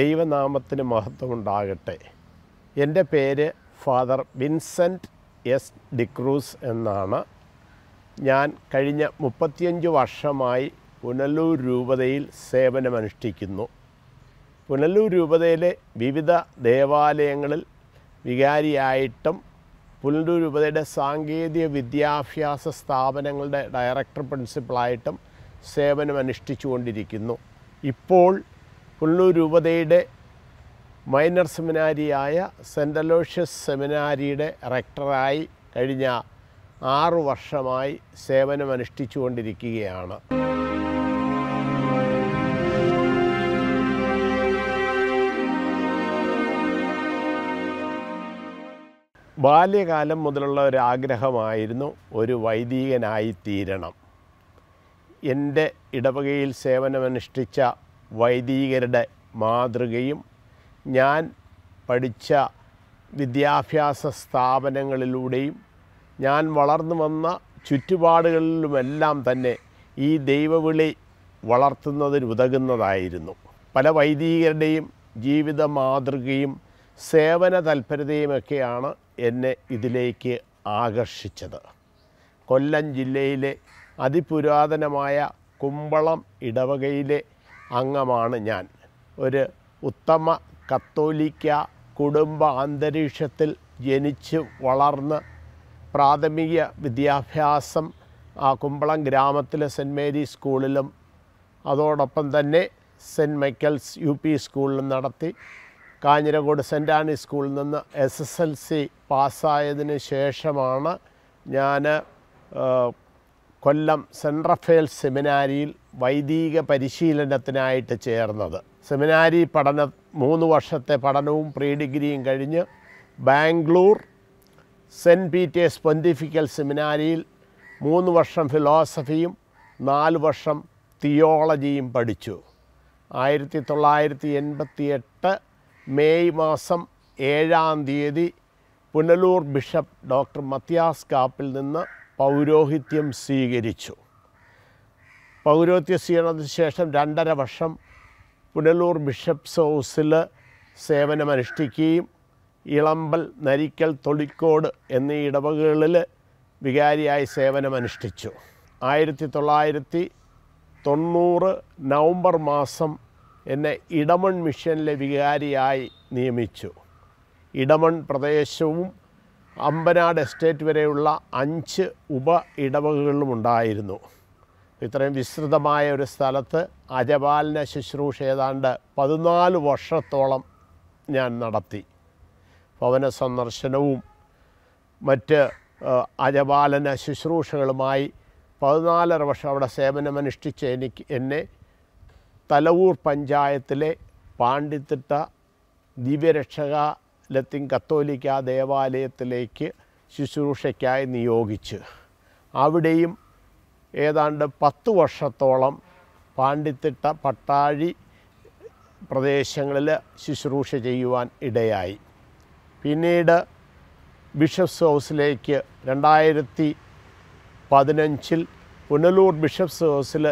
ദൈവനാമത്തിന് മഹത്വമുണ്ടാകട്ടെ എൻ്റെ പേര് ഫാദർ വിൻസെൻറ്റ് എസ് ഡിക്രൂസ് എന്നാണ് ഞാൻ കഴിഞ്ഞ മുപ്പത്തിയഞ്ച് വർഷമായി പുനലൂർ രൂപതയിൽ സേവനമനുഷ്ഠിക്കുന്നു പുനലൂർ രൂപതയിലെ വിവിധ ദേവാലയങ്ങളിൽ വികാരിയായിട്ടും പുനലൂർ രൂപതയുടെ സാങ്കേതിക വിദ്യാഭ്യാസ സ്ഥാപനങ്ങളുടെ ഡയറക്ടർ പ്രിൻസിപ്പളായിട്ടും സേവനമനുഷ്ഠിച്ചുകൊണ്ടിരിക്കുന്നു ഇപ്പോൾ പുള്ളൂർ രൂപതയുടെ മൈനർ സെമിനാരിയായ സെൻ്റ് അലോഷ്യസ് സെമിനാരിയുടെ റെക്ടറായി കഴിഞ്ഞ ആറു വർഷമായി സേവനമനുഷ്ഠിച്ചുകൊണ്ടിരിക്കുകയാണ് ബാല്യകാലം മുതലുള്ള ഒരു ആഗ്രഹമായിരുന്നു ഒരു വൈദികനായി തീരണം എൻ്റെ ഇടവകയിൽ സേവനമനുഷ്ഠിച്ച വൈദികരുടെ മാതൃകയും ഞാൻ പഠിച്ച വിദ്യാഭ്യാസ സ്ഥാപനങ്ങളിലൂടെയും ഞാൻ വളർന്നു വന്ന ചുറ്റുപാടുകളിലുമെല്ലാം തന്നെ ഈ ദൈവവിളി വളർത്തുന്നതിനുതകുന്നതായിരുന്നു പല വൈദികരുടെയും ജീവിത മാതൃകയും സേവന തൽപരതയുമൊക്കെയാണ് എന്നെ ഇതിലേക്ക് ആകർഷിച്ചത് കൊല്ലം ജില്ലയിലെ അതിപുരാതനമായ കുമ്പളം ഇടവകയിലെ അംഗമാണ് ഞാൻ ഒരു ഉത്തമ കത്തോലിക്ക കുടുംബ അന്തരീക്ഷത്തിൽ ജനിച്ച് വളർന്ന് പ്രാഥമിക വിദ്യാഭ്യാസം ആ കുമ്പളം ഗ്രാമത്തിലെ സെൻറ്റ് മേരി സ്കൂളിലും അതോടൊപ്പം തന്നെ സെൻറ്റ് മൈക്കൽസ് യു പി സ്കൂളിലും നടത്തി കാഞ്ഞിരകോട് സെൻറ്റ് ആനി സ്കൂളിൽ നിന്ന് എസ് എസ് എൽ സി പാസ്സായതിന് ശേഷമാണ് ഞാൻ കൊല്ലം സെൻറ് റഫേൽ സെമിനാരിയിൽ വൈദിക പരിശീലനത്തിനായിട്ട് ചേർന്നത് സെമിനാരി പഠന മൂന്ന് വർഷത്തെ പഠനവും പ്രീ ഡിഗ്രിയും കഴിഞ്ഞ് ബാംഗ്ലൂർ സെൻറ്റ് പീറ്റേഴ്സ് പൊന്തിഫിക്കൽ സെമിനാരിയിൽ മൂന്ന് വർഷം ഫിലോസഫിയും നാല് വർഷം തിയോളജിയും പഠിച്ചു ആയിരത്തി തൊള്ളായിരത്തി എൺപത്തി എട്ട് മെയ് മാസം ഏഴാം തീയതി പുനലൂർ ബിഷപ്പ് ഡോക്ടർ മത്യാസ് കാപ്പിൽ നിന്ന് പൗരോഹിത്യം സ്വീകരിച്ചു പൗരോഹിത്യ സ്വീകരണത്തിന് ശേഷം രണ്ടര വർഷം പുനലൂർ ബിഷപ്സ് ഹൗസിൽ സേവനമനുഷ്ഠിക്കുകയും ഇളമ്പൽ നരിക്കൽ തൊളിക്കോട് എന്നീ ഇടവകകളിൽ വികാരിയായി സേവനമനുഷ്ഠിച്ചു ആയിരത്തി തൊള്ളായിരത്തി തൊണ്ണൂറ് നവംബർ മാസം എന്നെ ഇടമൺ മിഷനിലെ വികാരിയായി നിയമിച്ചു ഇടമൺ പ്രദേശവും അമ്പനാട് എസ്റ്റേറ്റ് വരെയുള്ള അഞ്ച് ഉപ ഇടവകകളിലും ഉണ്ടായിരുന്നു ഇത്രയും വിസ്തൃതമായ ഒരു സ്ഥലത്ത് അജപാലന ശുശ്രൂഷ ഏതാണ്ട് പതിനാല് വർഷത്തോളം ഞാൻ നടത്തി ഭവന സന്ദർശനവും മറ്റ് അജപാലന ശുശ്രൂഷകളുമായി പതിനാലര വർഷം അവിടെ സേവനമനുഷ്ഠിച്ച എനിക്ക് എന്നെ തലവൂർ പഞ്ചായത്തിലെ പാണ്ഡിത്തിട്ട ദിവ്യരക്ഷക ലത്തിൻ കത്തോലിക്ക ദേവാലയത്തിലേക്ക് ശുശ്രൂഷയ്ക്കായി നിയോഗിച്ച് അവിടെയും ഏതാണ്ട് പത്ത് വർഷത്തോളം പാണ്ടിത്തിട്ട പട്ടാഴി പ്രദേശങ്ങളിൽ ശുശ്രൂഷ ചെയ്യുവാൻ ഇടയായി പിന്നീട് ബിഷപ്സ് ഹൗസിലേക്ക് രണ്ടായിരത്തി പതിനഞ്ചിൽ പുനലൂർ ബിഷപ്സ് ഹൗസിൽ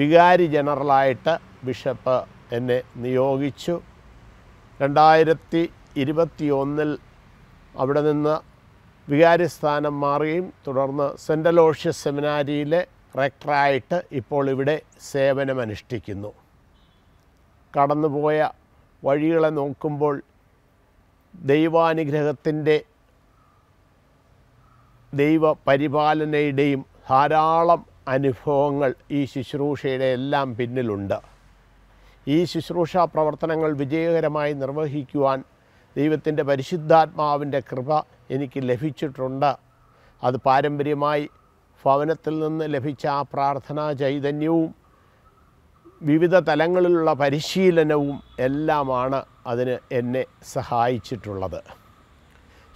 വികാരി ജനറലായിട്ട് ബിഷപ്പ് എന്നെ നിയോഗിച്ചു രണ്ടായിരത്തി ഇരുപത്തിയൊന്നിൽ അവിടെ നിന്ന് വികാരിസ്ഥാനം മാറുകയും തുടർന്ന് സെൻ്റ് ഓഷ്യസ് സെമിനാരിയിലെ റെക്ടറായിട്ട് ഇപ്പോൾ ഇവിടെ സേവനമനുഷ്ഠിക്കുന്നു കടന്നുപോയ വഴികളെ നോക്കുമ്പോൾ ദൈവാനുഗ്രഹത്തിൻ്റെ ദൈവ പരിപാലനയുടെയും ധാരാളം അനുഭവങ്ങൾ ഈ ശുശ്രൂഷയുടെ എല്ലാം പിന്നിലുണ്ട് ഈ ശുശ്രൂഷാ പ്രവർത്തനങ്ങൾ വിജയകരമായി നിർവഹിക്കുവാൻ ദൈവത്തിൻ്റെ പരിശുദ്ധാത്മാവിൻ്റെ കൃപ എനിക്ക് ലഭിച്ചിട്ടുണ്ട് അത് പാരമ്പര്യമായി ഭവനത്തിൽ നിന്ന് ലഭിച്ച ആ പ്രാർത്ഥനാ ചൈതന്യവും വിവിധ തലങ്ങളിലുള്ള പരിശീലനവും എല്ലാമാണ് അതിന് എന്നെ സഹായിച്ചിട്ടുള്ളത്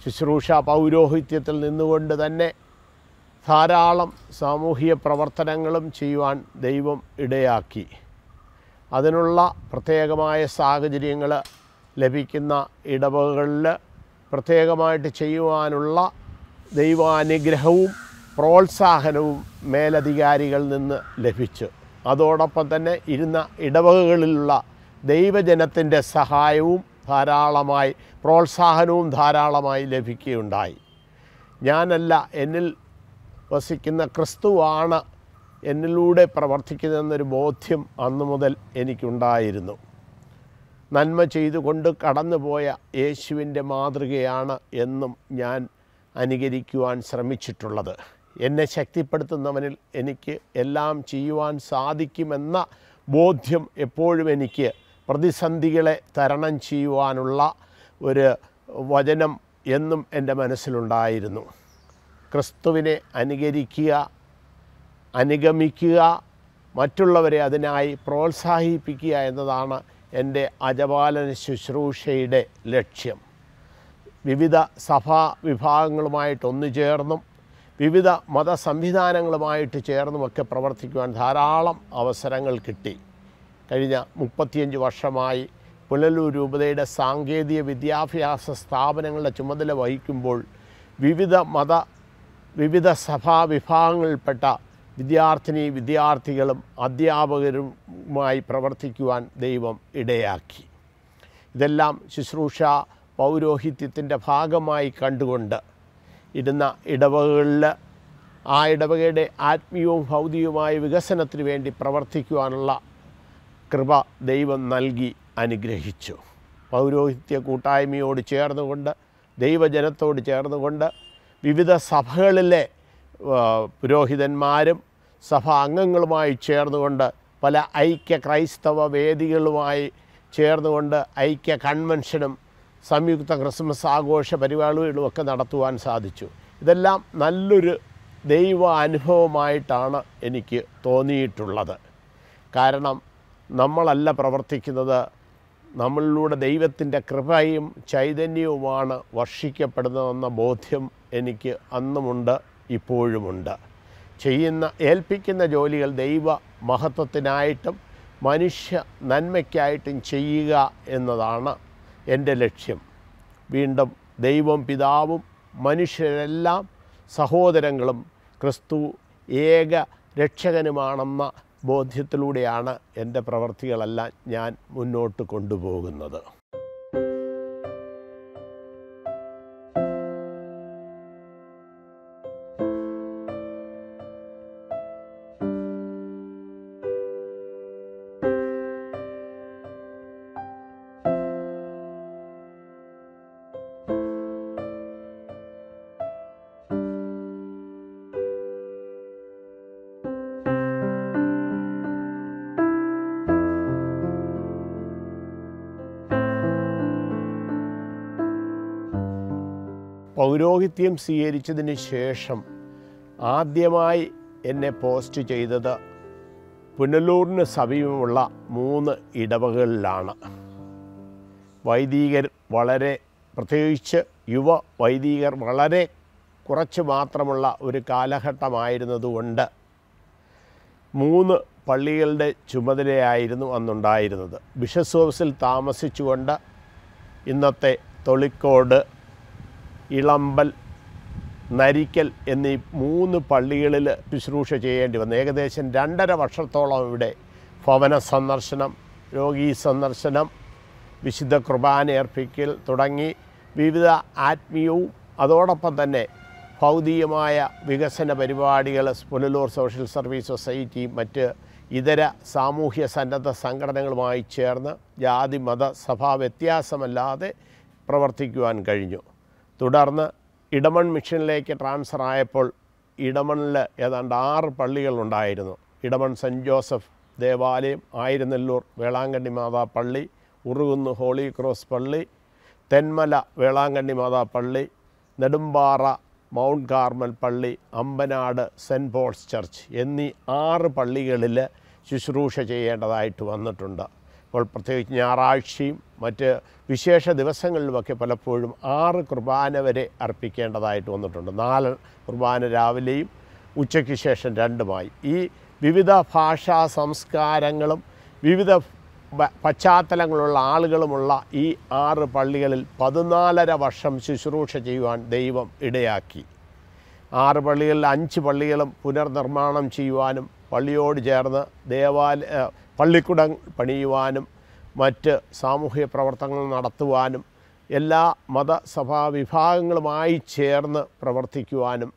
ശുശ്രൂഷ പൗരോഹിത്യത്തിൽ നിന്നുകൊണ്ട് തന്നെ ധാരാളം സാമൂഹിക പ്രവർത്തനങ്ങളും ചെയ്യുവാൻ ദൈവം ഇടയാക്കി അതിനുള്ള പ്രത്യേകമായ സാഹചര്യങ്ങൾ ലഭിക്കുന്ന ഇടവകകളിൽ പ്രത്യേകമായിട്ട് ചെയ്യുവാനുള്ള ദൈവാനുഗ്രഹവും പ്രോത്സാഹനവും മേലധികാരികളിൽ നിന്ന് ലഭിച്ചു അതോടൊപ്പം തന്നെ ഇരുന്ന ഇടവകകളിലുള്ള ദൈവജനത്തിൻ്റെ സഹായവും ധാരാളമായി പ്രോത്സാഹനവും ധാരാളമായി ലഭിക്കുകയുണ്ടായി ഞാനല്ല എന്നിൽ വസിക്കുന്ന ക്രിസ്തുവാണ് എന്നിലൂടെ പ്രവർത്തിക്കുന്നതെന്നൊരു ബോധ്യം അന്നു മുതൽ എനിക്കുണ്ടായിരുന്നു നന്മ ചെയ്തുകൊണ്ട് കടന്നുപോയ യേശുവിൻ്റെ മാതൃകയാണ് എന്നും ഞാൻ അനുകരിക്കുവാൻ ശ്രമിച്ചിട്ടുള്ളത് എന്നെ ശക്തിപ്പെടുത്തുന്നവനിൽ എനിക്ക് എല്ലാം ചെയ്യുവാൻ സാധിക്കുമെന്ന ബോധ്യം എപ്പോഴും എനിക്ക് പ്രതിസന്ധികളെ തരണം ചെയ്യുവാനുള്ള ഒരു വചനം എന്നും എൻ്റെ മനസ്സിലുണ്ടായിരുന്നു ക്രിസ്തുവിനെ അനുകരിക്കുക അനുഗമിക്കുക മറ്റുള്ളവരെ അതിനായി പ്രോത്സാഹിപ്പിക്കുക എന്നതാണ് എൻ്റെ അജപാലന ശുശ്രൂഷയുടെ ലക്ഷ്യം വിവിധ സഭാ വിഭാഗങ്ങളുമായിട്ട് ഒന്നു ചേർന്നും വിവിധ മത സംവിധാനങ്ങളുമായിട്ട് ചേർന്നുമൊക്കെ പ്രവർത്തിക്കുവാൻ ധാരാളം അവസരങ്ങൾ കിട്ടി കഴിഞ്ഞ മുപ്പത്തിയഞ്ച് വർഷമായി പുനലൂർ രൂപതയുടെ സാങ്കേതിക വിദ്യാഭ്യാസ സ്ഥാപനങ്ങളുടെ ചുമതല വഹിക്കുമ്പോൾ വിവിധ മത വിവിധ സഭാ വിഭാഗങ്ങളിൽപ്പെട്ട വിദ്യാർത്ഥിനി വിദ്യാർത്ഥികളും അധ്യാപകരുമായി പ്രവർത്തിക്കുവാൻ ദൈവം ഇടയാക്കി ഇതെല്ലാം ശുശ്രൂഷ പൗരോഹിത്യത്തിൻ്റെ ഭാഗമായി കണ്ടുകൊണ്ട് ഇരുന്ന ഇടവകളിൽ ആ ഇടവകയുടെ ആത്മീയവും ഭൗതികവുമായ വികസനത്തിന് വേണ്ടി പ്രവർത്തിക്കുവാനുള്ള കൃപ ദൈവം നൽകി അനുഗ്രഹിച്ചു പൗരോഹിത്യ കൂട്ടായ്മയോട് ചേർന്നുകൊണ്ട് ദൈവജനത്തോട് ചേർന്നുകൊണ്ട് വിവിധ സഭകളിലെ പുരോഹിതന്മാരും അംഗങ്ങളുമായി ചേർന്നുകൊണ്ട് പല ഐക്യ ക്രൈസ്തവ വേദികളുമായി ചേർന്നുകൊണ്ട് ഐക്യ കൺവെൻഷനും സംയുക്ത ക്രിസ്മസ് ആഘോഷ പരിപാടികളുമൊക്കെ നടത്തുവാൻ സാധിച്ചു ഇതെല്ലാം നല്ലൊരു ദൈവ അനുഭവമായിട്ടാണ് എനിക്ക് തോന്നിയിട്ടുള്ളത് കാരണം നമ്മളല്ല പ്രവർത്തിക്കുന്നത് നമ്മളിലൂടെ ദൈവത്തിൻ്റെ കൃപയും ചൈതന്യവുമാണ് വർഷിക്കപ്പെടുന്നതെന്ന ബോധ്യം എനിക്ക് അന്നുമുണ്ട് ഇപ്പോഴുമുണ്ട് ചെയ്യുന്ന ഏൽപ്പിക്കുന്ന ജോലികൾ ദൈവ മഹത്വത്തിനായിട്ടും മനുഷ്യ നന്മയ്ക്കായിട്ടും ചെയ്യുക എന്നതാണ് എൻ്റെ ലക്ഷ്യം വീണ്ടും ദൈവം പിതാവും മനുഷ്യരെല്ലാം സഹോദരങ്ങളും ക്രിസ്തു ഏക രക്ഷകനുമാണെന്ന ബോധ്യത്തിലൂടെയാണ് എൻ്റെ പ്രവർത്തികളെല്ലാം ഞാൻ മുന്നോട്ട് കൊണ്ടുപോകുന്നത് പൗരോഹിത്യം സ്വീകരിച്ചതിന് ശേഷം ആദ്യമായി എന്നെ പോസ്റ്റ് ചെയ്തത് പുനലൂറിന് സമീപമുള്ള മൂന്ന് ഇടവകളിലാണ് വൈദികർ വളരെ പ്രത്യേകിച്ച് യുവ വൈദികർ വളരെ കുറച്ച് മാത്രമുള്ള ഒരു കാലഘട്ടമായിരുന്നതുകൊണ്ട് മൂന്ന് പള്ളികളുടെ ചുമതലയായിരുന്നു അന്നുണ്ടായിരുന്നത് ബിഷസ് ഹൗസിൽ താമസിച്ചുകൊണ്ട് ഇന്നത്തെ തൊളിക്കോട് ഇളമ്പൽ നരിക്കൽ എന്നീ മൂന്ന് പള്ളികളിൽ ശുശ്രൂഷ ചെയ്യേണ്ടി വന്നു ഏകദേശം രണ്ടര വർഷത്തോളം ഇവിടെ ഭവന സന്ദർശനം രോഗീ സന്ദർശനം വിശുദ്ധ അർപ്പിക്കൽ തുടങ്ങി വിവിധ ആത്മീയവും അതോടൊപ്പം തന്നെ ഭൗതികമായ വികസന പരിപാടികൾ പുനലൂർ സോഷ്യൽ സർവീസ് സൊസൈറ്റി മറ്റ് ഇതര സാമൂഹ്യ സന്നദ്ധ സംഘടനകളുമായി ചേർന്ന് ജാതി മത സഭാ വ്യത്യാസമല്ലാതെ പ്രവർത്തിക്കുവാൻ കഴിഞ്ഞു തുടർന്ന് ഇടമൺ മിഷനിലേക്ക് ട്രാൻസ്ഫർ ആയപ്പോൾ ഇടമണിൽ ഏതാണ്ട് ആറ് പള്ളികളുണ്ടായിരുന്നു ഇടമൺ സെൻറ്റ് ജോസഫ് ദേവാലയം ആയിരുന്നല്ലൂർ വേളാങ്കണ്ണി മാതാ പള്ളി ഉറുകുന്ന് ഹോളി ക്രോസ് പള്ളി തെന്മല വേളാങ്കണ്ണി മാതാ പള്ളി നെടുമ്പാറ മൗണ്ട് കാർമൽ പള്ളി അമ്പനാട് സെൻറ്റ് പോൾസ് ചർച്ച് എന്നീ ആറ് പള്ളികളിൽ ശുശ്രൂഷ ചെയ്യേണ്ടതായിട്ട് വന്നിട്ടുണ്ട് ഇപ്പോൾ പ്രത്യേകിച്ച് ഞായറാഴ്ചയും മറ്റ് വിശേഷ ദിവസങ്ങളിലുമൊക്കെ പലപ്പോഴും ആറ് കുർബാന വരെ അർപ്പിക്കേണ്ടതായിട്ട് വന്നിട്ടുണ്ട് നാല് കുർബാന രാവിലെയും ഉച്ചയ്ക്ക് ശേഷം രണ്ടുമായി ഈ വിവിധ ഭാഷാ സംസ്കാരങ്ങളും വിവിധ പശ്ചാത്തലങ്ങളുള്ള ആളുകളുമുള്ള ഈ ആറ് പള്ളികളിൽ പതിനാലര വർഷം ശുശ്രൂഷ ചെയ്യുവാൻ ദൈവം ഇടയാക്കി ആറ് പള്ളികളിൽ അഞ്ച് പള്ളികളും പുനർനിർമ്മാണം ചെയ്യുവാനും പള്ളിയോട് ചേർന്ന് ദേവാലയ പള്ളിക്കുടം പണിയുവാനും മറ്റ് സാമൂഹ്യ പ്രവർത്തനങ്ങൾ നടത്തുവാനും എല്ലാ മതസഭാ വിഭാഗങ്ങളുമായി ചേർന്ന് പ്രവർത്തിക്കുവാനും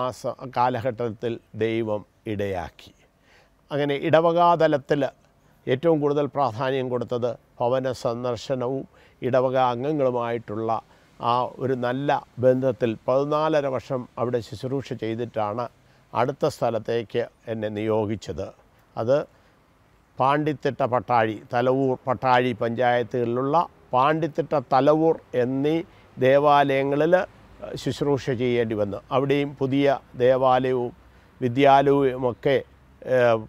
ആ സ കാലഘട്ടത്തിൽ ദൈവം ഇടയാക്കി അങ്ങനെ ഇടവകാതലത്തിൽ ഏറ്റവും കൂടുതൽ പ്രാധാന്യം കൊടുത്തത് ഭവന സന്ദർശനവും ഇടവക അംഗങ്ങളുമായിട്ടുള്ള ആ ഒരു നല്ല ബന്ധത്തിൽ പതിനാലര വർഷം അവിടെ ശുശ്രൂഷ ചെയ്തിട്ടാണ് അടുത്ത സ്ഥലത്തേക്ക് എന്നെ നിയോഗിച്ചത് അത് പാണ്ഡിത്തിട്ട പട്ടാഴി തലവൂർ പട്ടാഴി പഞ്ചായത്തുകളിലുള്ള പാണ്ഡിത്തിട്ട തലവൂർ എന്നീ ദേവാലയങ്ങളിൽ ശുശ്രൂഷ ചെയ്യേണ്ടി വന്നു അവിടെയും പുതിയ ദേവാലയവും വിദ്യാലയവുമൊക്കെ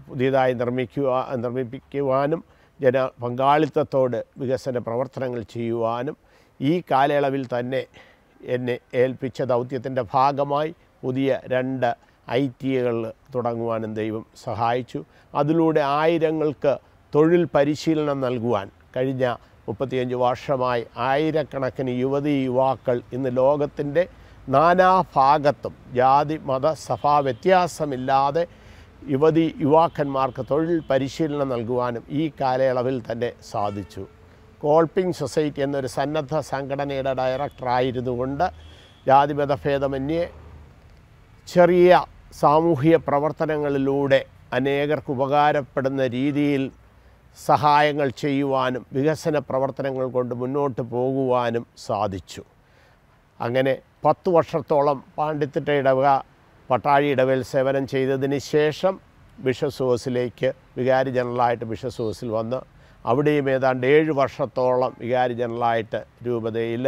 പുതിയതായി നിർമ്മിക്കുക നിർമ്മിപ്പിക്കുവാനും ജന പങ്കാളിത്തത്തോട് വികസന പ്രവർത്തനങ്ങൾ ചെയ്യുവാനും ഈ കാലയളവിൽ തന്നെ എന്നെ ഏൽപ്പിച്ച ദൗത്യത്തിൻ്റെ ഭാഗമായി പുതിയ രണ്ട് ഐ ടി തുടങ്ങുവാനും ദൈവം സഹായിച്ചു അതിലൂടെ ആയിരങ്ങൾക്ക് തൊഴിൽ പരിശീലനം നൽകുവാൻ കഴിഞ്ഞ മുപ്പത്തിയഞ്ച് വർഷമായി ആയിരക്കണക്കിന് യുവതി യുവാക്കൾ ഇന്ന് ലോകത്തിൻ്റെ നാനാഭാഗത്തും ജാതി മത സഭാ വ്യത്യാസമില്ലാതെ യുവതി യുവാക്കന്മാർക്ക് തൊഴിൽ പരിശീലനം നൽകുവാനും ഈ കാലയളവിൽ തന്നെ സാധിച്ചു കോൾപ്പിംഗ് സൊസൈറ്റി എന്നൊരു സന്നദ്ധ സംഘടനയുടെ ഡയറക്ടറായിരുന്നു കൊണ്ട് ജാതിമതഭേദമന്യേ ചെറിയ സാമൂഹിക പ്രവർത്തനങ്ങളിലൂടെ അനേകർക്ക് ഉപകാരപ്പെടുന്ന രീതിയിൽ സഹായങ്ങൾ ചെയ്യുവാനും വികസന പ്രവർത്തനങ്ങൾ കൊണ്ട് മുന്നോട്ട് പോകുവാനും സാധിച്ചു അങ്ങനെ പത്ത് വർഷത്തോളം പാണ്ഡിത്തിട്ട ഇടവക പട്ടാഴി ഇടവേൽ സേവനം ചെയ്തതിന് ശേഷം ബിഷസോസിലേക്ക് വികാരി ജനറലായിട്ട് ബിഷസോസിൽ വന്ന് അവിടെയും ഏതാണ്ട് ഏഴ് വർഷത്തോളം വികാരി ജനറലായിട്ട് രൂപതയിൽ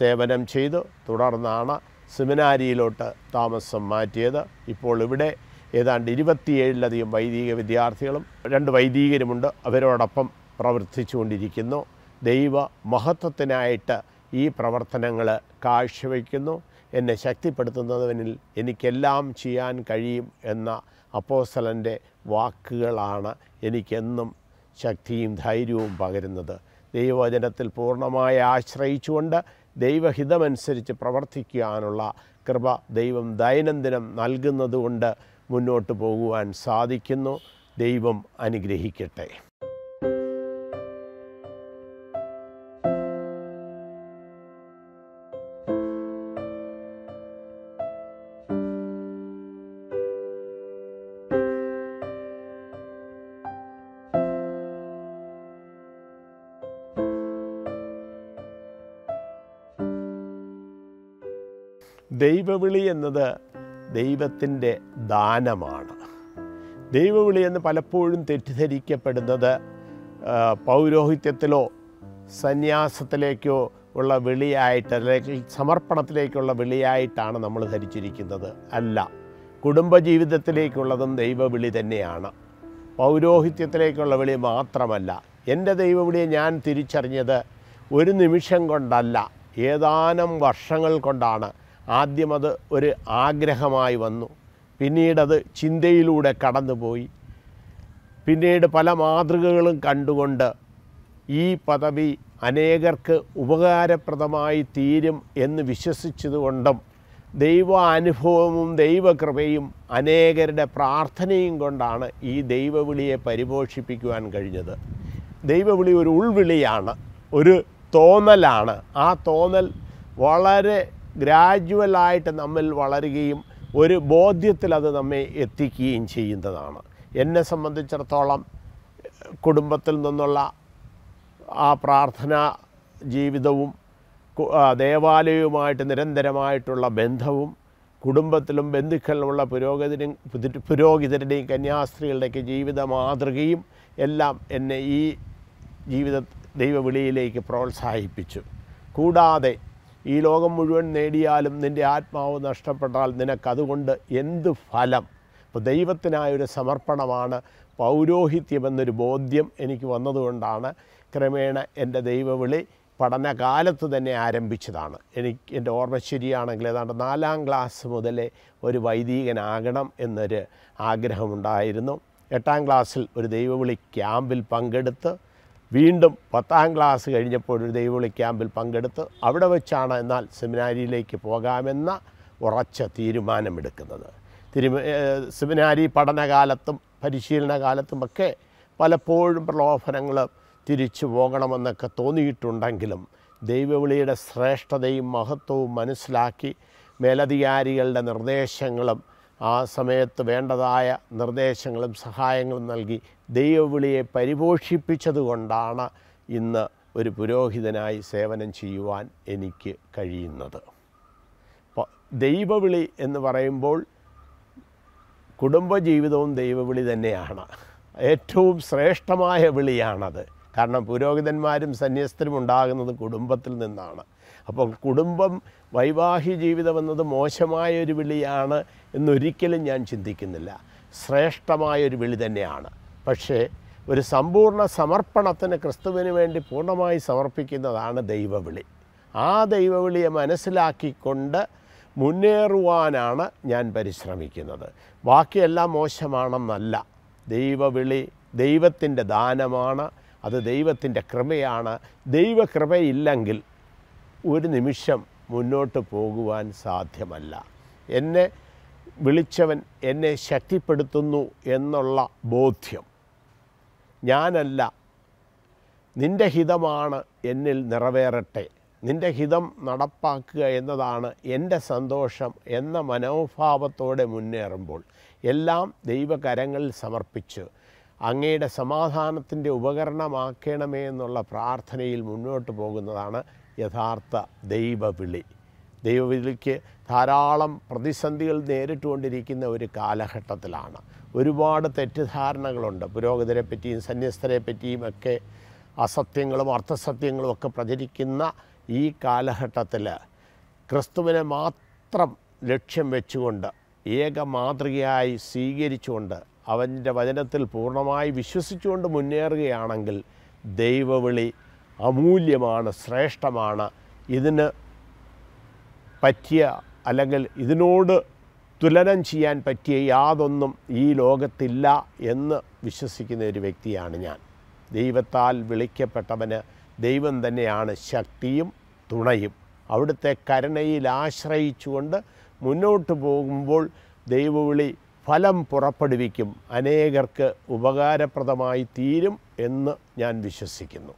സേവനം ചെയ്തു തുടർന്നാണ് സെമിനാരിയിലോട്ട് താമസം മാറ്റിയത് ഇപ്പോൾ ഇവിടെ ഏതാണ്ട് ഇരുപത്തിയേഴിലധികം വൈദിക വിദ്യാർത്ഥികളും രണ്ട് വൈദികരുമുണ്ട് അവരോടൊപ്പം പ്രവർത്തിച്ചുകൊണ്ടിരിക്കുന്നു ദൈവ മഹത്വത്തിനായിട്ട് ഈ പ്രവർത്തനങ്ങൾ കാഴ്ചവയ്ക്കുന്നു എന്നെ ശക്തിപ്പെടുത്തുന്നതിനിൽ എനിക്കെല്ലാം ചെയ്യാൻ കഴിയും എന്ന അപ്പോസലൻ്റെ വാക്കുകളാണ് എനിക്കെന്നും ശക്തിയും ധൈര്യവും പകരുന്നത് ദൈവവചനത്തിൽ പൂർണ്ണമായി ആശ്രയിച്ചുകൊണ്ട് ദൈവഹിതമനുസരിച്ച് പ്രവർത്തിക്കുവാനുള്ള കൃപ ദൈവം ദൈനംദിനം നൽകുന്നതുകൊണ്ട് മുന്നോട്ട് പോകുവാൻ സാധിക്കുന്നു ദൈവം അനുഗ്രഹിക്കട്ടെ ദൈവവിളി എന്നത് ദൈവത്തിൻ്റെ ദാനമാണ് ദൈവവിളി എന്ന് പലപ്പോഴും തെറ്റിദ്ധരിക്കപ്പെടുന്നത് പൗരോഹിത്യത്തിലോ സന്യാസത്തിലേക്കോ ഉള്ള വിളിയായിട്ട് അല്ലെങ്കിൽ സമർപ്പണത്തിലേക്കുള്ള വിളിയായിട്ടാണ് നമ്മൾ ധരിച്ചിരിക്കുന്നത് അല്ല കുടുംബജീവിതത്തിലേക്കുള്ളതും ദൈവവിളി തന്നെയാണ് പൗരോഹിത്യത്തിലേക്കുള്ള വിളി മാത്രമല്ല എൻ്റെ ദൈവവിളിയെ ഞാൻ തിരിച്ചറിഞ്ഞത് ഒരു നിമിഷം കൊണ്ടല്ല ഏതാനും വർഷങ്ങൾ കൊണ്ടാണ് ആദ്യമത് ഒരു ആഗ്രഹമായി വന്നു പിന്നീടത് ചിന്തയിലൂടെ കടന്നുപോയി പിന്നീട് പല മാതൃകകളും കണ്ടുകൊണ്ട് ഈ പദവി അനേകർക്ക് ഉപകാരപ്രദമായി തീരും എന്ന് വിശ്വസിച്ചതുകൊണ്ടും ദൈവാനുഭവവും ദൈവകൃപയും അനേകരുടെ പ്രാർത്ഥനയും കൊണ്ടാണ് ഈ ദൈവവിളിയെ പരിപോഷിപ്പിക്കുവാൻ കഴിഞ്ഞത് ദൈവവിളി ഒരു ഉൾവിളിയാണ് ഒരു തോന്നലാണ് ആ തോന്നൽ വളരെ ഗ്രാജുവലായിട്ട് നമ്മൾ വളരുകയും ഒരു ബോധ്യത്തിൽ അത് നമ്മെ എത്തിക്കുകയും ചെയ്യുന്നതാണ് എന്നെ സംബന്ധിച്ചിടത്തോളം കുടുംബത്തിൽ നിന്നുള്ള ആ പ്രാർത്ഥനാ ജീവിതവും ദേവാലയവുമായിട്ട് നിരന്തരമായിട്ടുള്ള ബന്ധവും കുടുംബത്തിലും ബന്ധുക്കളിലുമുള്ള പുരോഗതിരും പുരോഹിതരുടെയും കന്യാസ്ത്രീകളുടെയൊക്കെ ജീവിത മാതൃകയും എല്ലാം എന്നെ ഈ ജീവിത ദൈവവിളിയിലേക്ക് പ്രോത്സാഹിപ്പിച്ചു കൂടാതെ ഈ ലോകം മുഴുവൻ നേടിയാലും നിൻ്റെ ആത്മാവ് നഷ്ടപ്പെട്ടാൽ നിനക്കതുകൊണ്ട് എന്ത് ഫലം അപ്പോൾ ദൈവത്തിനായൊരു സമർപ്പണമാണ് പൗരോഹിത്യമെന്നൊരു ബോധ്യം എനിക്ക് വന്നതുകൊണ്ടാണ് ക്രമേണ എൻ്റെ ദൈവവിളി പഠനകാലത്ത് തന്നെ ആരംഭിച്ചതാണ് എനിക്ക് എൻ്റെ ഓർമ്മ ശരിയാണെങ്കിൽ ഏതാണ്ട് നാലാം ക്ലാസ് മുതലേ ഒരു വൈദികനാകണം എന്നൊരു ആഗ്രഹമുണ്ടായിരുന്നു എട്ടാം ക്ലാസ്സിൽ ഒരു ദൈവവിളി ക്യാമ്പിൽ പങ്കെടുത്ത് വീണ്ടും പത്താം ക്ലാസ് കഴിഞ്ഞപ്പോൾ ഒരു ദൈവവിളി ക്യാമ്പിൽ പങ്കെടുത്ത് അവിടെ വെച്ചാണ് എന്നാൽ സെമിനാരിയിലേക്ക് പോകാമെന്ന ഉറച്ച തീരുമാനമെടുക്കുന്നത് തിരു സെമിനാരി പഠനകാലത്തും പരിശീലന കാലത്തുമൊക്കെ പലപ്പോഴും പ്രലോഭനങ്ങൾ തിരിച്ചു പോകണമെന്നൊക്കെ തോന്നിയിട്ടുണ്ടെങ്കിലും ദൈവവിളിയുടെ ശ്രേഷ്ഠതയും മഹത്വവും മനസ്സിലാക്കി മേലധികാരികളുടെ നിർദ്ദേശങ്ങളും ആ സമയത്ത് വേണ്ടതായ നിർദ്ദേശങ്ങളും സഹായങ്ങളും നൽകി ദൈവവിളിയെ പരിപോഷിപ്പിച്ചതുകൊണ്ടാണ് ഇന്ന് ഒരു പുരോഹിതനായി സേവനം ചെയ്യുവാൻ എനിക്ക് കഴിയുന്നത് ദൈവവിളി എന്ന് പറയുമ്പോൾ കുടുംബജീവിതവും ദൈവവിളി തന്നെയാണ് ഏറ്റവും ശ്രേഷ്ഠമായ വിളിയാണത് കാരണം പുരോഹിതന്മാരും സന്യസ്തരും ഉണ്ടാകുന്നത് കുടുംബത്തിൽ നിന്നാണ് അപ്പോൾ കുടുംബം വൈവാഹിക ജീവിതം എന്നത് മോശമായൊരു വിളിയാണ് എന്നൊരിക്കലും ഞാൻ ചിന്തിക്കുന്നില്ല ശ്രേഷ്ഠമായൊരു വിളി തന്നെയാണ് പക്ഷേ ഒരു സമ്പൂർണ്ണ സമർപ്പണത്തിന് ക്രിസ്തുവിന് വേണ്ടി പൂർണ്ണമായി സമർപ്പിക്കുന്നതാണ് ദൈവവിളി ആ ദൈവവിളിയെ മനസ്സിലാക്കിക്കൊണ്ട് മുന്നേറുവാനാണ് ഞാൻ പരിശ്രമിക്കുന്നത് ബാക്കിയെല്ലാം മോശമാണെന്നല്ല ദൈവവിളി ദൈവത്തിൻ്റെ ദാനമാണ് അത് ദൈവത്തിൻ്റെ കൃപയാണ് ദൈവകൃപയില്ലെങ്കിൽ ഒരു നിമിഷം മുന്നോട്ട് പോകുവാൻ സാധ്യമല്ല എന്നെ വിളിച്ചവൻ എന്നെ ശക്തിപ്പെടുത്തുന്നു എന്നുള്ള ബോധ്യം ഞാനല്ല നിൻ്റെ ഹിതമാണ് എന്നിൽ നിറവേറട്ടെ നിൻ്റെ ഹിതം നടപ്പാക്കുക എന്നതാണ് എൻ്റെ സന്തോഷം എന്ന മനോഭാവത്തോടെ മുന്നേറുമ്പോൾ എല്ലാം ദൈവകരങ്ങളിൽ സമർപ്പിച്ച് അങ്ങയുടെ സമാധാനത്തിൻ്റെ ഉപകരണമാക്കണമേ എന്നുള്ള പ്രാർത്ഥനയിൽ മുന്നോട്ട് പോകുന്നതാണ് യഥാർത്ഥ ദൈവവിളി ദൈവവിളിക്ക് ധാരാളം പ്രതിസന്ധികൾ നേരിട്ടുകൊണ്ടിരിക്കുന്ന ഒരു കാലഘട്ടത്തിലാണ് ഒരുപാട് തെറ്റിദ്ധാരണകളുണ്ട് പുരോഗതിയെ പറ്റിയും സന്യസ്തരെ പറ്റിയും ഒക്കെ അസത്യങ്ങളും അർത്ഥസത്യങ്ങളും ഒക്കെ പ്രചരിക്കുന്ന ഈ കാലഘട്ടത്തിൽ ക്രിസ്തുവിനെ മാത്രം ലക്ഷ്യം വെച്ചുകൊണ്ട് ഏക മാതൃകയായി സ്വീകരിച്ചുകൊണ്ട് അവൻ്റെ വചനത്തിൽ പൂർണ്ണമായി വിശ്വസിച്ചുകൊണ്ട് മുന്നേറുകയാണെങ്കിൽ ദൈവവിളി അമൂല്യമാണ് ശ്രേഷ്ഠമാണ് ഇതിന് പറ്റിയ അല്ലെങ്കിൽ ഇതിനോട് തുലനം ചെയ്യാൻ പറ്റിയ യാതൊന്നും ഈ ലോകത്തില്ല എന്ന് വിശ്വസിക്കുന്ന ഒരു വ്യക്തിയാണ് ഞാൻ ദൈവത്താൽ വിളിക്കപ്പെട്ടവന് ദൈവം തന്നെയാണ് ശക്തിയും തുണയും അവിടുത്തെ കരുണയിൽ ആശ്രയിച്ചുകൊണ്ട് മുന്നോട്ട് പോകുമ്പോൾ ദൈവവിളി ഫലം പുറപ്പെടുവിക്കും അനേകർക്ക് ഉപകാരപ്രദമായി തീരും എന്ന് ഞാൻ വിശ്വസിക്കുന്നു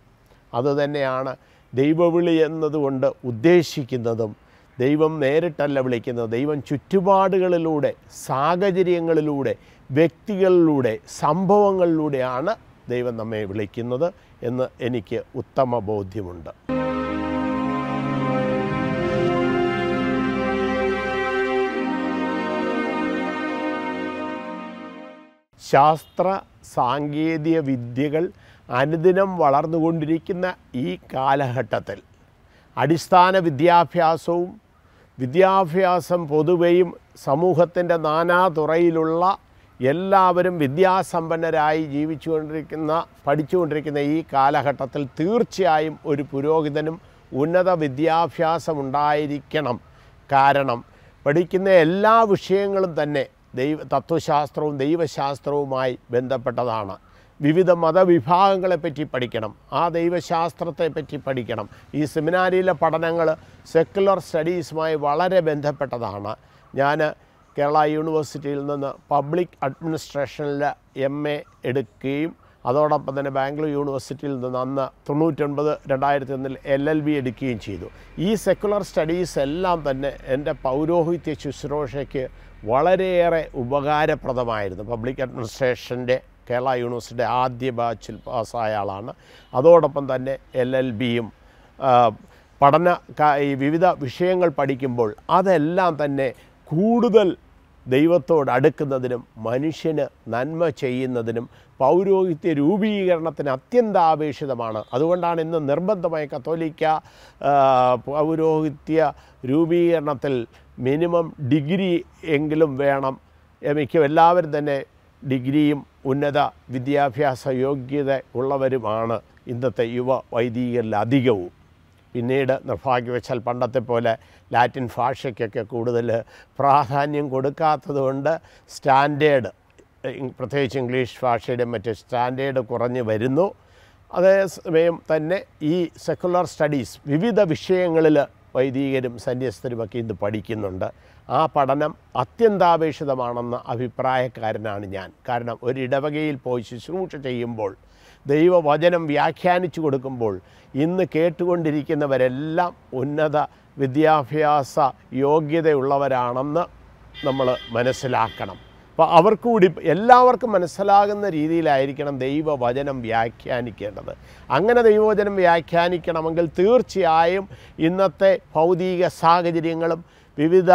അതുതന്നെയാണ് ദൈവവിളി എന്നതുകൊണ്ട് ഉദ്ദേശിക്കുന്നതും ദൈവം നേരിട്ടല്ല വിളിക്കുന്നത് ദൈവം ചുറ്റുപാടുകളിലൂടെ സാഹചര്യങ്ങളിലൂടെ വ്യക്തികളിലൂടെ സംഭവങ്ങളിലൂടെയാണ് ദൈവം നമ്മെ വിളിക്കുന്നത് എന്ന് എനിക്ക് ഉത്തമ ബോധ്യമുണ്ട് ശാസ്ത്ര സാങ്കേതിക വിദ്യകൾ അനുദിനം വളർന്നുകൊണ്ടിരിക്കുന്ന ഈ കാലഘട്ടത്തിൽ അടിസ്ഥാന വിദ്യാഭ്യാസവും വിദ്യാഭ്യാസം പൊതുവെയും സമൂഹത്തിൻ്റെ നാനാതുറയിലുള്ള എല്ലാവരും വിദ്യാസമ്പന്നരായി ജീവിച്ചുകൊണ്ടിരിക്കുന്ന പഠിച്ചുകൊണ്ടിരിക്കുന്ന ഈ കാലഘട്ടത്തിൽ തീർച്ചയായും ഒരു പുരോഹിതനും ഉന്നത വിദ്യാഭ്യാസമുണ്ടായിരിക്കണം കാരണം പഠിക്കുന്ന എല്ലാ വിഷയങ്ങളും തന്നെ ദൈവ തത്വശാസ്ത്രവും ദൈവശാസ്ത്രവുമായി ബന്ധപ്പെട്ടതാണ് വിവിധ മതവിഭാഗങ്ങളെപ്പറ്റി പഠിക്കണം ആ ദൈവശാസ്ത്രത്തെപ്പറ്റി പഠിക്കണം ഈ സെമിനാരിയിലെ പഠനങ്ങൾ സെക്കുലർ സ്റ്റഡീസുമായി വളരെ ബന്ധപ്പെട്ടതാണ് ഞാൻ കേരള യൂണിവേഴ്സിറ്റിയിൽ നിന്ന് പബ്ലിക് അഡ്മിനിസ്ട്രേഷനിൽ എം എ എടുക്കുകയും അതോടൊപ്പം തന്നെ ബാംഗ്ലൂർ യൂണിവേഴ്സിറ്റിയിൽ നിന്ന് അന്ന് തൊണ്ണൂറ്റൊൻപത് രണ്ടായിരത്തി ഒന്നിൽ എൽ എൽ ബി എടുക്കുകയും ചെയ്തു ഈ സെക്കുലർ സ്റ്റഡീസ് എല്ലാം തന്നെ എൻ്റെ പൗരോഹിത്യ ശുശ്രൂഷയ്ക്ക് വളരെയേറെ ഉപകാരപ്രദമായിരുന്നു പബ്ലിക് അഡ്മിനിസ്ട്രേഷൻ്റെ കേരള യൂണിവേഴ്സിറ്റിയുടെ ആദ്യ ബാച്ചിൽ പാസ്സായ ആളാണ് അതോടൊപ്പം തന്നെ എൽ എൽ ബിയും പഠന ഈ വിവിധ വിഷയങ്ങൾ പഠിക്കുമ്പോൾ അതെല്ലാം തന്നെ കൂടുതൽ ദൈവത്തോട് അടുക്കുന്നതിനും മനുഷ്യന് നന്മ ചെയ്യുന്നതിനും പൗരോഹിത്യ രൂപീകരണത്തിന് അത്യന്താപേക്ഷിതമാണ് അതുകൊണ്ടാണ് ഇന്ന് നിർബന്ധമായി കത്തോലിക്ക പൗരോഹിത്യ രൂപീകരണത്തിൽ മിനിമം ഡിഗ്രി എങ്കിലും വേണം മിക്ക എല്ലാവരും തന്നെ ഡിഗ്രിയും ഉന്നത വിദ്യാഭ്യാസ യോഗ്യത ഉള്ളവരുമാണ് ഇന്നത്തെ യുവ വൈദികരിൽ അധികവും പിന്നീട് നിർഭാഗ്യവശാൽ പണ്ടത്തെ പോലെ ലാറ്റിൻ ഭാഷയ്ക്കൊക്കെ കൂടുതൽ പ്രാധാന്യം കൊടുക്കാത്തതുകൊണ്ട് സ്റ്റാൻഡേർഡ് പ്രത്യേകിച്ച് ഇംഗ്ലീഷ് ഭാഷയുടെ മറ്റ് സ്റ്റാൻഡേർഡ് കുറഞ്ഞു വരുന്നു അതേസമയം തന്നെ ഈ സെക്കുലർ സ്റ്റഡീസ് വിവിധ വിഷയങ്ങളിൽ വൈദികരും സന്യസ്തരുമൊക്കെ ഇന്ന് പഠിക്കുന്നുണ്ട് ആ പഠനം അത്യന്താപേക്ഷിതമാണെന്ന അഭിപ്രായക്കാരനാണ് ഞാൻ കാരണം ഒരിടവകയിൽ പോയി ശുശ്രൂഷ ചെയ്യുമ്പോൾ ദൈവവചനം വ്യാഖ്യാനിച്ചു കൊടുക്കുമ്പോൾ ഇന്ന് കേട്ടുകൊണ്ടിരിക്കുന്നവരെല്ലാം ഉന്നത വിദ്യാഭ്യാസ യോഗ്യതയുള്ളവരാണെന്ന് നമ്മൾ മനസ്സിലാക്കണം അപ്പോൾ അവർക്ക് കൂടി എല്ലാവർക്കും മനസ്സിലാകുന്ന രീതിയിലായിരിക്കണം ദൈവവചനം വ്യാഖ്യാനിക്കേണ്ടത് അങ്ങനെ ദൈവവചനം വ്യാഖ്യാനിക്കണമെങ്കിൽ തീർച്ചയായും ഇന്നത്തെ ഭൗതിക സാഹചര്യങ്ങളും വിവിധ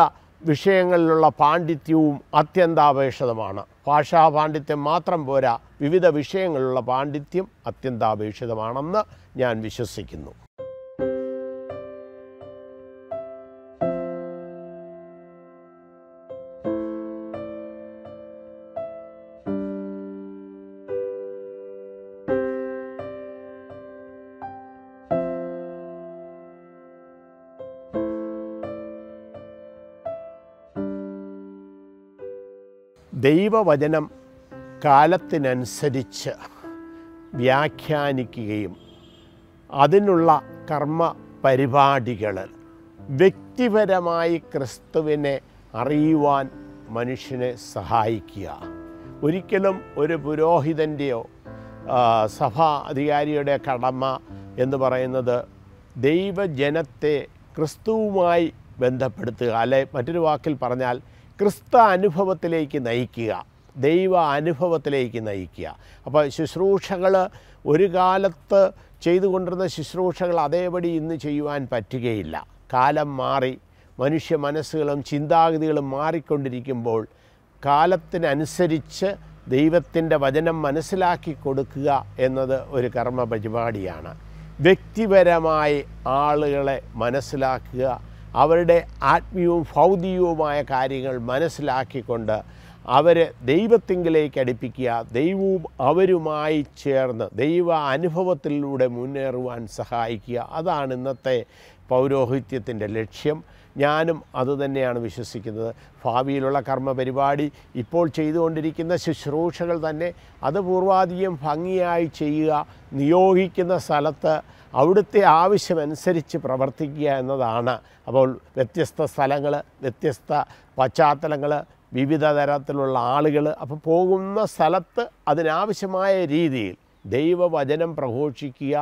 വിഷയങ്ങളിലുള്ള പാണ്ഡിത്യവും അത്യന്താപേക്ഷിതമാണ് ഭാഷാ പാണ്ഡിത്യം മാത്രം പോരാ വിവിധ വിഷയങ്ങളിലുള്ള പാണ്ഡിത്യം അത്യന്താപേക്ഷിതമാണെന്ന് ഞാൻ വിശ്വസിക്കുന്നു ദൈവവചനം കാലത്തിനനുസരിച്ച് വ്യാഖ്യാനിക്കുകയും അതിനുള്ള കർമ്മ പരിപാടികൾ വ്യക്തിപരമായി ക്രിസ്തുവിനെ അറിയുവാൻ മനുഷ്യനെ സഹായിക്കുക ഒരിക്കലും ഒരു പുരോഹിതൻ്റെയോ സഭാ അധികാരിയുടെ കടമ എന്ന് പറയുന്നത് ദൈവജനത്തെ ക്രിസ്തുവുമായി ബന്ധപ്പെടുത്തുക അല്ലെ മറ്റൊരു വാക്കിൽ പറഞ്ഞാൽ ക്രിസ്ത അനുഭവത്തിലേക്ക് നയിക്കുക ദൈവ അനുഭവത്തിലേക്ക് നയിക്കുക അപ്പോൾ ശുശ്രൂഷകൾ ഒരു കാലത്ത് ചെയ്തുകൊണ്ടിരുന്ന ശുശ്രൂഷകൾ അതേപടി ഇന്ന് ചെയ്യുവാൻ പറ്റുകയില്ല കാലം മാറി മനുഷ്യ മനസ്സുകളും ചിന്താഗതികളും മാറിക്കൊണ്ടിരിക്കുമ്പോൾ കാലത്തിനനുസരിച്ച് ദൈവത്തിൻ്റെ വചനം മനസ്സിലാക്കി കൊടുക്കുക എന്നത് ഒരു കർമ്മ പരിപാടിയാണ് വ്യക്തിപരമായി ആളുകളെ മനസ്സിലാക്കുക അവരുടെ ആത്മീയവും ഭൗതികവുമായ കാര്യങ്ങൾ മനസ്സിലാക്കിക്കൊണ്ട് അവരെ ദൈവത്തിങ്കിലേക്ക് അടുപ്പിക്കുക ദൈവവും അവരുമായി ചേർന്ന് ദൈവ അനുഭവത്തിലൂടെ മുന്നേറുവാൻ സഹായിക്കുക അതാണ് ഇന്നത്തെ പൗരോഹിത്യത്തിൻ്റെ ലക്ഷ്യം ഞാനും അതുതന്നെയാണ് വിശ്വസിക്കുന്നത് ഭാവിയിലുള്ള കർമ്മ പരിപാടി ഇപ്പോൾ ചെയ്തുകൊണ്ടിരിക്കുന്ന ശുശ്രൂഷകൾ തന്നെ അത് പൂർവാധികം ഭംഗിയായി ചെയ്യുക നിയോഗിക്കുന്ന സ്ഥലത്ത് അവിടുത്തെ ആവശ്യമനുസരിച്ച് പ്രവർത്തിക്കുക എന്നതാണ് അപ്പോൾ വ്യത്യസ്ത സ്ഥലങ്ങൾ വ്യത്യസ്ത പശ്ചാത്തലങ്ങൾ വിവിധ തരത്തിലുള്ള ആളുകൾ അപ്പോൾ പോകുന്ന സ്ഥലത്ത് അതിനാവശ്യമായ രീതിയിൽ ദൈവവചനം പ്രഘോഷിക്കുക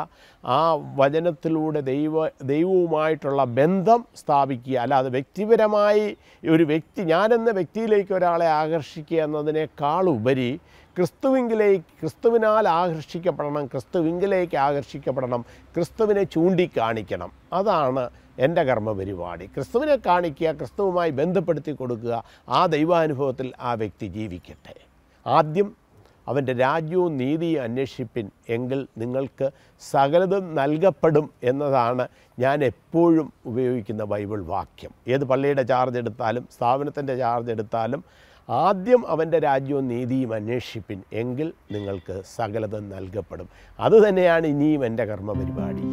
ആ വചനത്തിലൂടെ ദൈവ ദൈവവുമായിട്ടുള്ള ബന്ധം സ്ഥാപിക്കുക അല്ലാതെ വ്യക്തിപരമായി ഒരു വ്യക്തി ഞാനെന്ന വ്യക്തിയിലേക്ക് ഒരാളെ ആകർഷിക്കുക എന്നതിനേക്കാളുപരി ക്രിസ്തുവിങ്കിലേക്ക് ക്രിസ്തുവിനാൽ ആകർഷിക്കപ്പെടണം ക്രിസ്തുവിങ്കിലേക്ക് ആകർഷിക്കപ്പെടണം ക്രിസ്തുവിനെ ചൂണ്ടിക്കാണിക്കണം അതാണ് എൻ്റെ പരിപാടി ക്രിസ്തുവിനെ കാണിക്കുക ക്രിസ്തുവുമായി ബന്ധപ്പെടുത്തി കൊടുക്കുക ആ ദൈവാനുഭവത്തിൽ ആ വ്യക്തി ജീവിക്കട്ടെ ആദ്യം അവൻ്റെ രാജ്യവും നീതിയും അന്വേഷിപ്പിൻ എങ്കിൽ നിങ്ങൾക്ക് സകലതും നൽകപ്പെടും എന്നതാണ് ഞാൻ എപ്പോഴും ഉപയോഗിക്കുന്ന ബൈബിൾ വാക്യം ഏത് പള്ളിയുടെ ചാർജ് എടുത്താലും സ്ഥാപനത്തിൻ്റെ ചാർജ് എടുത്താലും ആദ്യം അവൻ്റെ രാജ്യവും നീതിയും അന്വേഷിപ്പിൻ എങ്കിൽ നിങ്ങൾക്ക് സകലതും നൽകപ്പെടും അതുതന്നെയാണ് ഇനിയും എൻ്റെ പരിപാടി